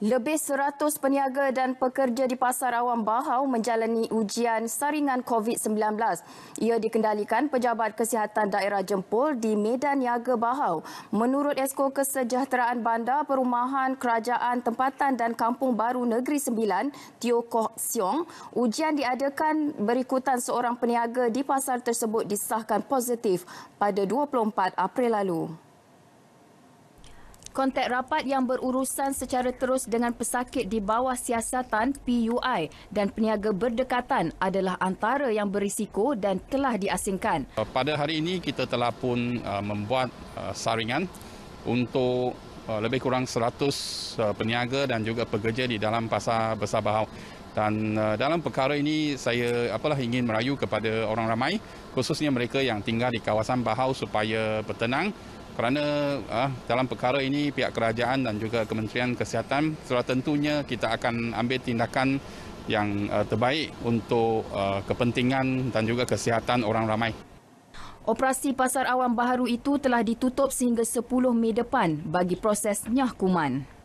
Lebih 100 peniaga dan pekerja di Pasar Awam Bahau menjalani ujian saringan COVID-19. Ia dikendalikan Pejabat Kesihatan Daerah Jempol di Medan Niaga Bahau. Menurut Esko Kesejahteraan Bandar Perumahan Kerajaan Tempatan dan Kampung Baru Negeri Sembilan, Tio Koh Siong, ujian diadakan berikutan seorang peniaga di pasar tersebut disahkan positif pada 24 April lalu kontak rapat yang berurusan secara terus dengan pesakit di bawah siasatan PUI dan peniaga berdekatan adalah antara yang berisiko dan telah diasingkan. Uh, pada hari ini kita telah pun uh, membuat uh, saringan untuk lebih kurang 100 peniaga dan juga pekerja di dalam pasar besar bahau. Dan dalam perkara ini saya apalah ingin merayu kepada orang ramai khususnya mereka yang tinggal di kawasan bahau supaya bertenang kerana uh, dalam perkara ini pihak kerajaan dan juga Kementerian Kesihatan sudah tentunya kita akan ambil tindakan yang uh, terbaik untuk uh, kepentingan dan juga kesihatan orang ramai. Operasi pasar awam baharu itu telah ditutup sehingga 10 Mei depan bagi proses nyah kuman.